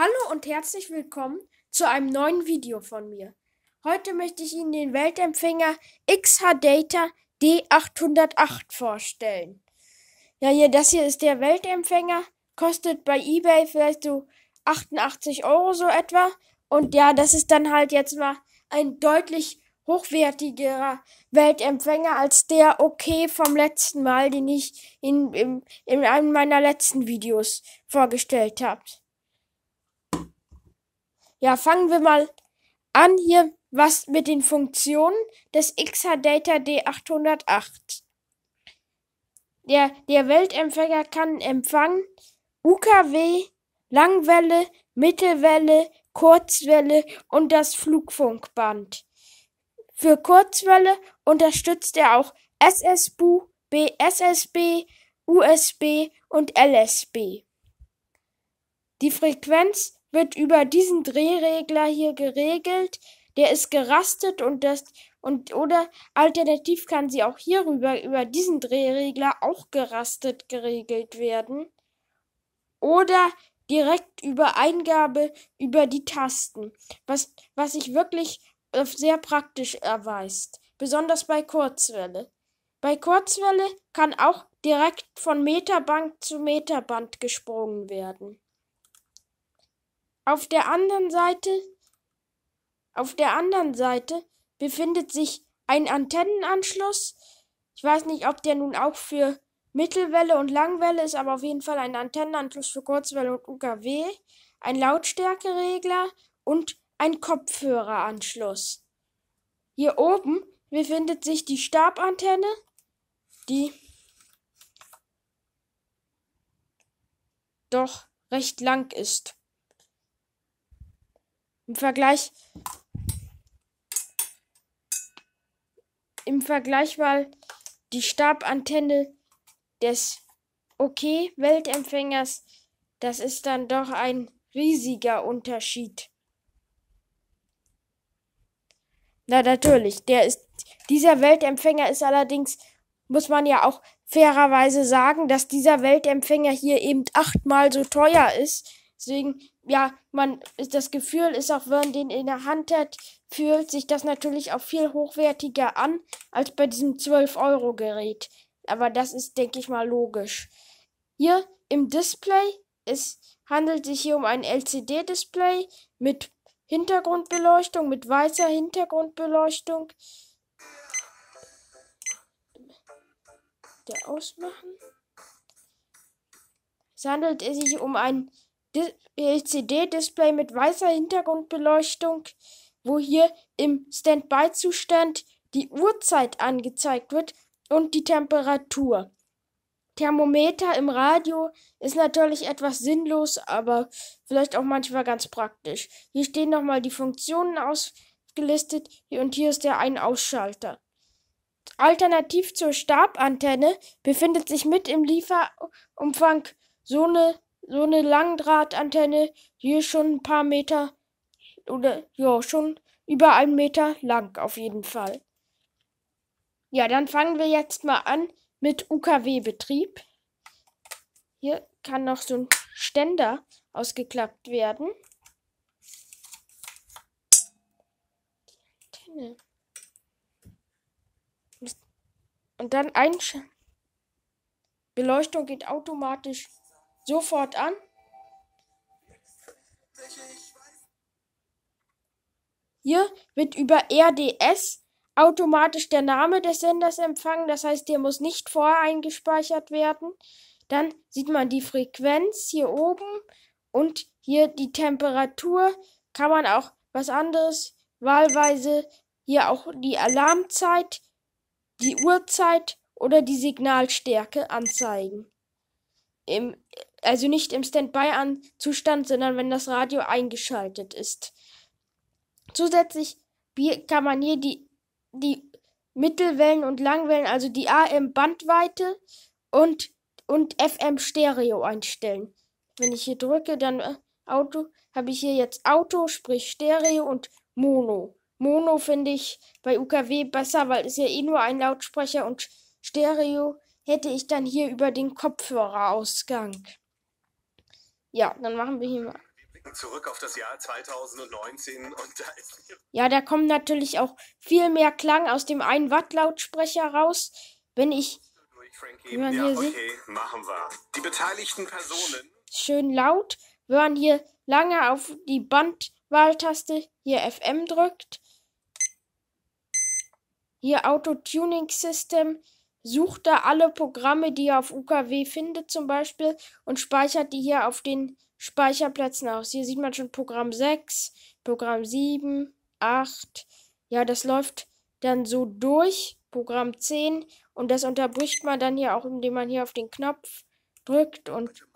Hallo und herzlich willkommen zu einem neuen Video von mir. Heute möchte ich Ihnen den Weltempfänger XH-Data D808 vorstellen. Ja, hier, das hier ist der Weltempfänger, kostet bei eBay vielleicht so 88 Euro so etwa. Und ja, das ist dann halt jetzt mal ein deutlich hochwertigerer Weltempfänger als der OK vom letzten Mal, den ich in, in, in einem meiner letzten Videos vorgestellt habe. Ja, fangen wir mal an hier, was mit den Funktionen des Xadata D808. Der, der Weltempfänger kann empfangen UKW, Langwelle, Mittelwelle, Kurzwelle und das Flugfunkband. Für Kurzwelle unterstützt er auch SSBU, BSSB, USB und LSB. Die Frequenz wird über diesen Drehregler hier geregelt. Der ist gerastet und das und oder alternativ kann sie auch hierüber über diesen Drehregler auch gerastet geregelt werden. Oder direkt über Eingabe über die Tasten, was, was sich wirklich äh, sehr praktisch erweist, besonders bei Kurzwelle. Bei Kurzwelle kann auch direkt von Meterband zu Meterband gesprungen werden. Auf der anderen Seite, auf der anderen Seite befindet sich ein Antennenanschluss. Ich weiß nicht, ob der nun auch für Mittelwelle und Langwelle ist, aber auf jeden Fall ein Antennenanschluss für Kurzwelle und UKW, ein Lautstärkeregler und ein Kopfhöreranschluss. Hier oben befindet sich die Stabantenne, die doch recht lang ist. Im Vergleich. Im Vergleich war die Stabantenne des OK-Weltempfängers, das ist dann doch ein riesiger Unterschied. Na natürlich, der ist dieser Weltempfänger ist allerdings muss man ja auch fairerweise sagen, dass dieser Weltempfänger hier eben achtmal so teuer ist. Deswegen ja, man, das Gefühl ist auch, wenn man den in der Hand hat, fühlt sich das natürlich auch viel hochwertiger an als bei diesem 12-Euro-Gerät. Aber das ist, denke ich mal, logisch. Hier im Display, es handelt sich hier um ein LCD-Display mit Hintergrundbeleuchtung, mit weißer Hintergrundbeleuchtung. Der ausmachen. Es handelt sich um ein LCD-Display mit weißer Hintergrundbeleuchtung, wo hier im Standby-Zustand die Uhrzeit angezeigt wird und die Temperatur. Thermometer im Radio ist natürlich etwas sinnlos, aber vielleicht auch manchmal ganz praktisch. Hier stehen nochmal die Funktionen ausgelistet und hier ist der Ein-Ausschalter. Alternativ zur Stabantenne befindet sich mit im Lieferumfang so eine so eine Langdrahtantenne, hier schon ein paar Meter oder ja, schon über einen Meter lang auf jeden Fall. Ja, dann fangen wir jetzt mal an mit UKW-Betrieb. Hier kann noch so ein Ständer ausgeklappt werden. Und dann ein Beleuchtung geht automatisch sofort an. Hier wird über RDS automatisch der Name des Senders empfangen, das heißt, der muss nicht voreingespeichert werden. Dann sieht man die Frequenz hier oben und hier die Temperatur. Kann man auch was anderes wahlweise hier auch die Alarmzeit, die Uhrzeit oder die Signalstärke anzeigen im, also nicht im Standby-Zustand, sondern wenn das Radio eingeschaltet ist. Zusätzlich kann man hier die, die Mittelwellen und Langwellen, also die AM-Bandweite und, und FM-Stereo einstellen. Wenn ich hier drücke, dann äh, Auto, habe ich hier jetzt Auto, sprich Stereo und Mono. Mono finde ich bei UKW besser, weil es ja eh nur ein Lautsprecher und Stereo ist hätte ich dann hier über den Kopfhörerausgang. Ja, dann machen wir hier mal. Zurück auf das Jahr 2019 und da ist. Ja, da kommt natürlich auch viel mehr Klang aus dem 1 Watt Lautsprecher raus, wenn ich. Wenn man ja, hier okay, sieht, machen wir. Die beteiligten Personen. Schön laut, wenn man hier lange auf die Bandwahltaste, hier FM drückt. Hier Auto-Tuning-System, sucht da alle Programme, die ihr auf UKW findet zum Beispiel und speichert die hier auf den Speicherplätzen aus. Hier sieht man schon Programm 6, Programm 7, 8. Ja, das läuft dann so durch. Programm 10 und das unterbricht man dann hier auch, indem man hier auf den Knopf drückt und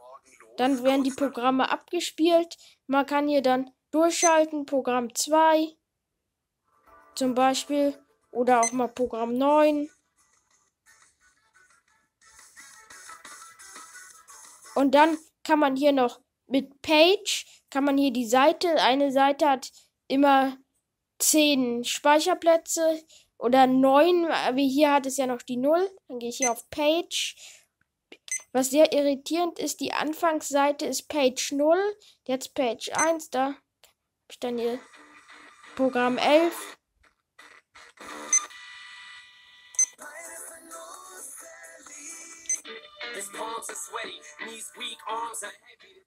dann werden die Programme abgespielt. Man kann hier dann durchschalten, Programm 2 zum Beispiel oder auch mal Programm 9 Und dann kann man hier noch mit Page, kann man hier die Seite, eine Seite hat immer 10 Speicherplätze oder 9, wie hier hat es ja noch die 0. Dann gehe ich hier auf Page. Was sehr irritierend ist, die Anfangsseite ist Page 0, jetzt Page 1, da habe ich dann hier Programm 11.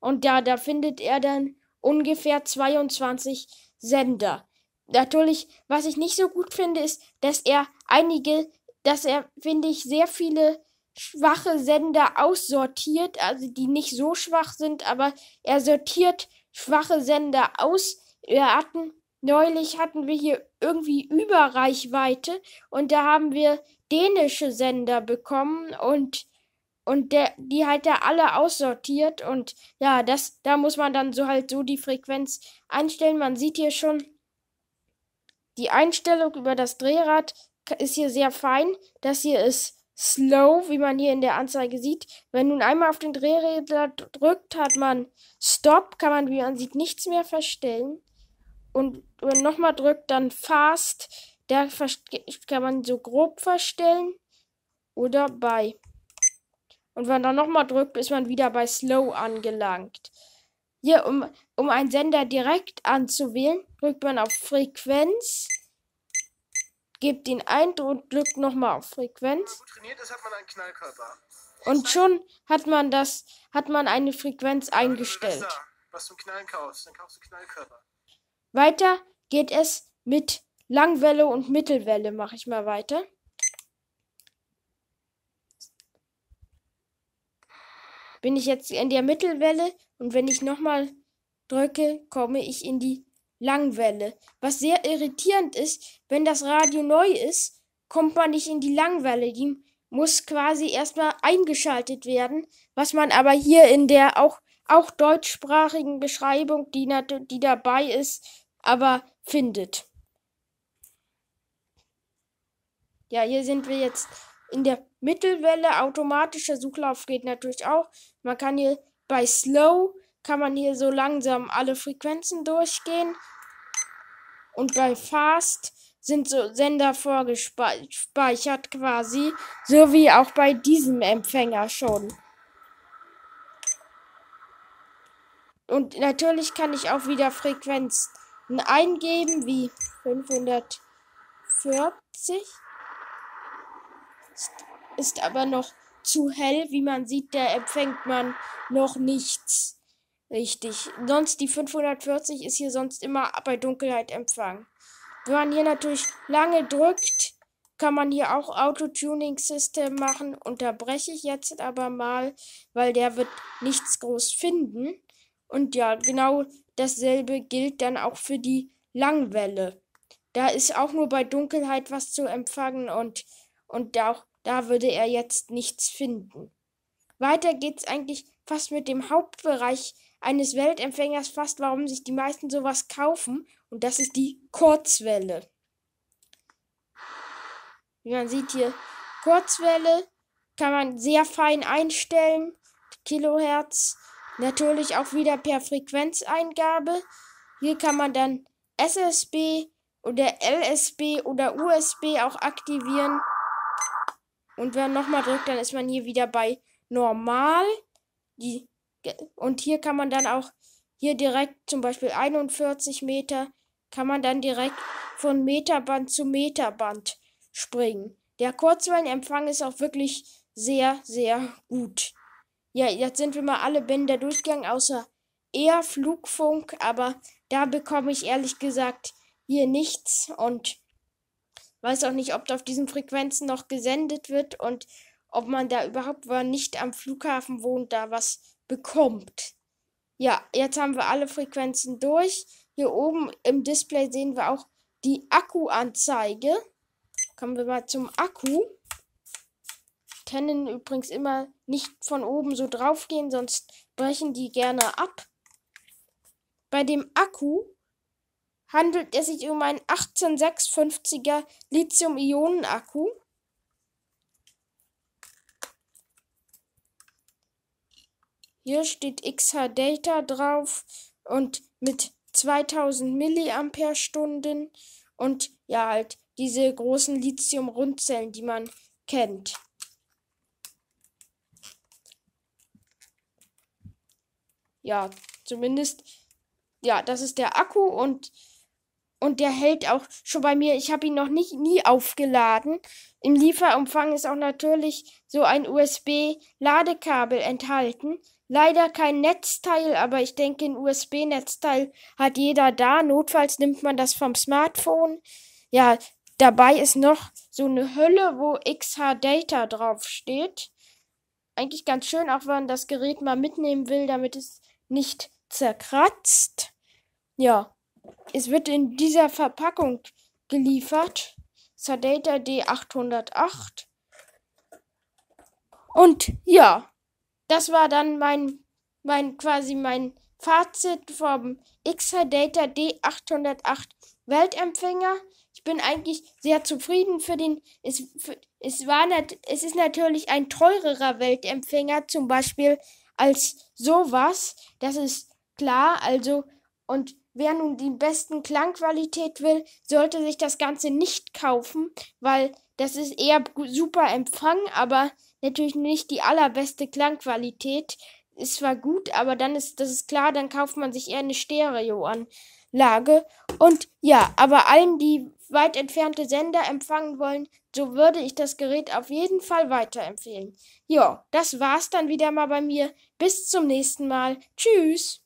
Und ja, da findet er dann ungefähr 22 Sender. Natürlich, was ich nicht so gut finde, ist, dass er einige, dass er, finde ich, sehr viele schwache Sender aussortiert, also die nicht so schwach sind, aber er sortiert schwache Sender aus. Wir hatten neulich hatten wir hier irgendwie Überreichweite und da haben wir dänische Sender bekommen und und der, die halt da alle aussortiert und ja, das, da muss man dann so halt so die Frequenz einstellen. Man sieht hier schon, die Einstellung über das Drehrad ist hier sehr fein. Das hier ist Slow, wie man hier in der Anzeige sieht. Wenn nun einmal auf den Drehräder drückt, hat man Stop, kann man, wie man sieht, nichts mehr verstellen. Und wenn nochmal drückt, dann Fast, da kann man so grob verstellen oder bei. Und wenn man dann nochmal drückt, ist man wieder bei Slow angelangt. Hier, um, um einen Sender direkt anzuwählen, drückt man auf Frequenz, gebt den Eindruck und drückt nochmal auf Frequenz. Ist, und schon hat man das, hat man eine Frequenz eingestellt. was zum Knallen kaufst, dann kaufst du Knallkörper. Weiter geht es mit Langwelle und Mittelwelle, mache ich mal weiter. bin ich jetzt in der Mittelwelle und wenn ich nochmal drücke, komme ich in die Langwelle. Was sehr irritierend ist, wenn das Radio neu ist, kommt man nicht in die Langwelle. Die muss quasi erstmal eingeschaltet werden, was man aber hier in der auch, auch deutschsprachigen Beschreibung, die, die dabei ist, aber findet. Ja, hier sind wir jetzt in der Mittelwelle automatischer Suchlauf geht natürlich auch. Man kann hier bei Slow kann man hier so langsam alle Frequenzen durchgehen. Und bei Fast sind so Sender vorgespeichert quasi, so wie auch bei diesem Empfänger schon. Und natürlich kann ich auch wieder Frequenzen eingeben, wie 540 ist aber noch zu hell. Wie man sieht, da empfängt man noch nichts richtig. Sonst die 540 ist hier sonst immer bei Dunkelheit empfangen. Wenn man hier natürlich lange drückt, kann man hier auch Auto-Tuning system machen. Unterbreche ich jetzt aber mal, weil der wird nichts groß finden. Und ja, genau dasselbe gilt dann auch für die Langwelle. Da ist auch nur bei Dunkelheit was zu empfangen und und auch da würde er jetzt nichts finden. Weiter geht's eigentlich fast mit dem Hauptbereich eines Weltempfängers fast, warum sich die meisten sowas kaufen. Und das ist die Kurzwelle. Wie man sieht hier, Kurzwelle kann man sehr fein einstellen. Kilohertz. Natürlich auch wieder per Frequenzeingabe. Hier kann man dann SSB oder LSB oder USB auch aktivieren. Und wenn man nochmal drückt, dann ist man hier wieder bei normal. Die, und hier kann man dann auch hier direkt zum Beispiel 41 Meter, kann man dann direkt von Meterband zu Meterband springen. Der Kurzwellenempfang ist auch wirklich sehr, sehr gut. Ja, jetzt sind wir mal alle Bänder durchgegangen, außer eher Flugfunk, aber da bekomme ich ehrlich gesagt hier nichts und weiß auch nicht, ob da auf diesen Frequenzen noch gesendet wird und ob man da überhaupt, wenn nicht am Flughafen wohnt, da was bekommt. Ja, jetzt haben wir alle Frequenzen durch. Hier oben im Display sehen wir auch die Akkuanzeige. Kommen wir mal zum Akku. Canon übrigens immer nicht von oben so draufgehen, sonst brechen die gerne ab. Bei dem Akku handelt es sich um einen 18650er Lithium-Ionen-Akku. Hier steht XH Data drauf und mit 2000 Milliampere-Stunden und ja halt diese großen Lithium-Rundzellen, die man kennt. Ja, zumindest, ja, das ist der Akku und und der hält auch schon bei mir. Ich habe ihn noch nicht, nie aufgeladen. Im Lieferumfang ist auch natürlich so ein USB-Ladekabel enthalten. Leider kein Netzteil, aber ich denke, ein USB-Netzteil hat jeder da. Notfalls nimmt man das vom Smartphone. Ja, dabei ist noch so eine Hülle, wo XH Data draufsteht. Eigentlich ganz schön, auch wenn man das Gerät mal mitnehmen will, damit es nicht zerkratzt. Ja, es wird in dieser Verpackung geliefert. Sadata D808. Und ja, das war dann mein, mein quasi mein Fazit vom Xadata D808 Weltempfänger. Ich bin eigentlich sehr zufrieden für den. Es, für, es, war nat, es ist natürlich ein teurerer Weltempfänger, zum Beispiel als sowas. Das ist klar. Also, und Wer nun die besten Klangqualität will, sollte sich das Ganze nicht kaufen, weil das ist eher super Empfang, aber natürlich nicht die allerbeste Klangqualität. Ist zwar gut, aber dann ist das ist klar, dann kauft man sich eher eine Stereoanlage. Und ja, aber allen, die weit entfernte Sender empfangen wollen, so würde ich das Gerät auf jeden Fall weiterempfehlen. Ja, das war's dann wieder mal bei mir. Bis zum nächsten Mal. Tschüss.